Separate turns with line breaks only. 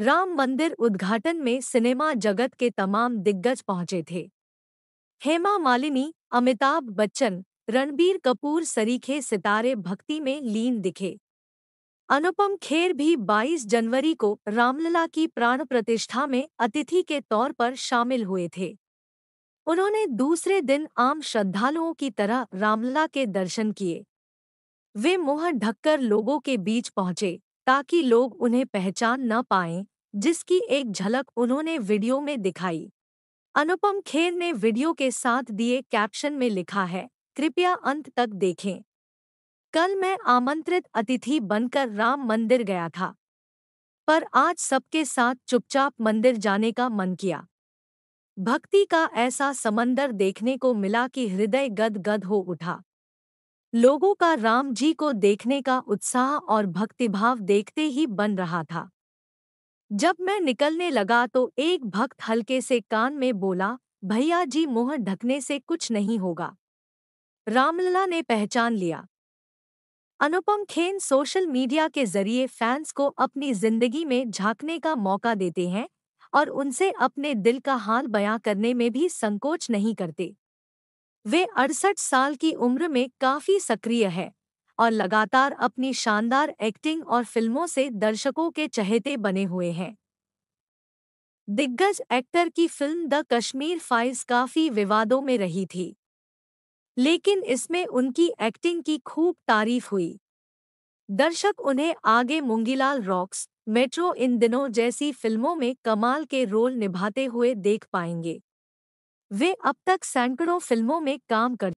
राम मंदिर उद्घाटन में सिनेमा जगत के तमाम दिग्गज पहुंचे थे हेमा मालिनी अमिताभ बच्चन रणबीर कपूर सरीखे सितारे भक्ति में लीन दिखे अनुपम खेर भी 22 जनवरी को रामलला की प्राण प्रतिष्ठा में अतिथि के तौर पर शामिल हुए थे उन्होंने दूसरे दिन आम श्रद्धालुओं की तरह रामलला के दर्शन किए वे मुंह ढककर लोगों के बीच पहुंचे ताकि लोग उन्हें पहचान न पाएं जिसकी एक झलक उन्होंने वीडियो में दिखाई अनुपम खेर ने वीडियो के साथ दिए कैप्शन में लिखा है कृपया अंत तक देखें कल मैं आमंत्रित अतिथि बनकर राम मंदिर गया था पर आज सबके साथ चुपचाप मंदिर जाने का मन किया भक्ति का ऐसा समंदर देखने को मिला कि हृदय गद गद हो उठा लोगों का राम जी को देखने का उत्साह और भक्तिभाव देखते ही बन रहा था जब मैं निकलने लगा तो एक भक्त हल्के से कान में बोला भैया जी मुंह ढकने से कुछ नहीं होगा रामलला ने पहचान लिया अनुपम खेन सोशल मीडिया के जरिए फैंस को अपनी जिंदगी में झांकने का मौका देते हैं और उनसे अपने दिल का हाल बयां करने में भी संकोच नहीं करते वे अड़सठ साल की उम्र में काफी सक्रिय है और लगातार अपनी शानदार एक्टिंग और फिल्मों से दर्शकों के चहेते बने हुए हैं दिग्गज एक्टर की फिल्म द कश्मीर फाइल्स काफी विवादों में रही थी लेकिन इसमें उनकी एक्टिंग की खूब तारीफ हुई दर्शक उन्हें आगे मुंगीलाल रॉक्स मेट्रो इन दिनों जैसी फिल्मों में कमाल के रोल निभाते हुए देख पाएंगे वे अब तक सैकड़ों फिल्मों में काम कर